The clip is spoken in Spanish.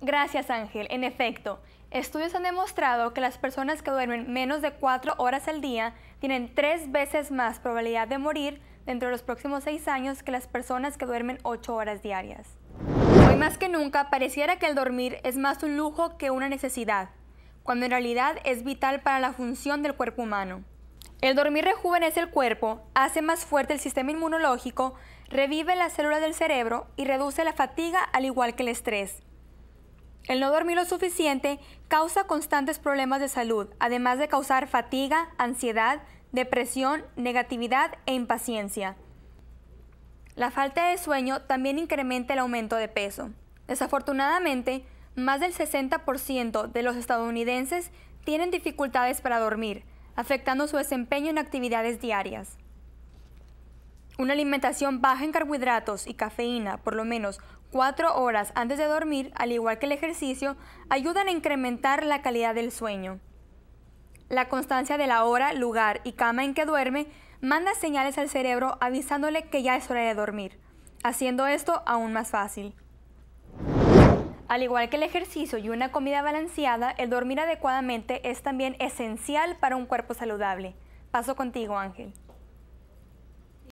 Gracias Ángel, en efecto. Estudios han demostrado que las personas que duermen menos de 4 horas al día tienen tres veces más probabilidad de morir dentro de los próximos 6 años que las personas que duermen 8 horas diarias. Hoy más que nunca pareciera que el dormir es más un lujo que una necesidad, cuando en realidad es vital para la función del cuerpo humano. El dormir rejuvenece el cuerpo, hace más fuerte el sistema inmunológico, revive las células del cerebro y reduce la fatiga al igual que el estrés. El no dormir lo suficiente causa constantes problemas de salud, además de causar fatiga, ansiedad, depresión, negatividad e impaciencia. La falta de sueño también incrementa el aumento de peso. Desafortunadamente, más del 60% de los estadounidenses tienen dificultades para dormir, afectando su desempeño en actividades diarias. Una alimentación baja en carbohidratos y cafeína por lo menos cuatro horas antes de dormir, al igual que el ejercicio, ayudan a incrementar la calidad del sueño. La constancia de la hora, lugar y cama en que duerme manda señales al cerebro avisándole que ya es hora de dormir, haciendo esto aún más fácil. Al igual que el ejercicio y una comida balanceada, el dormir adecuadamente es también esencial para un cuerpo saludable. Paso contigo, Ángel.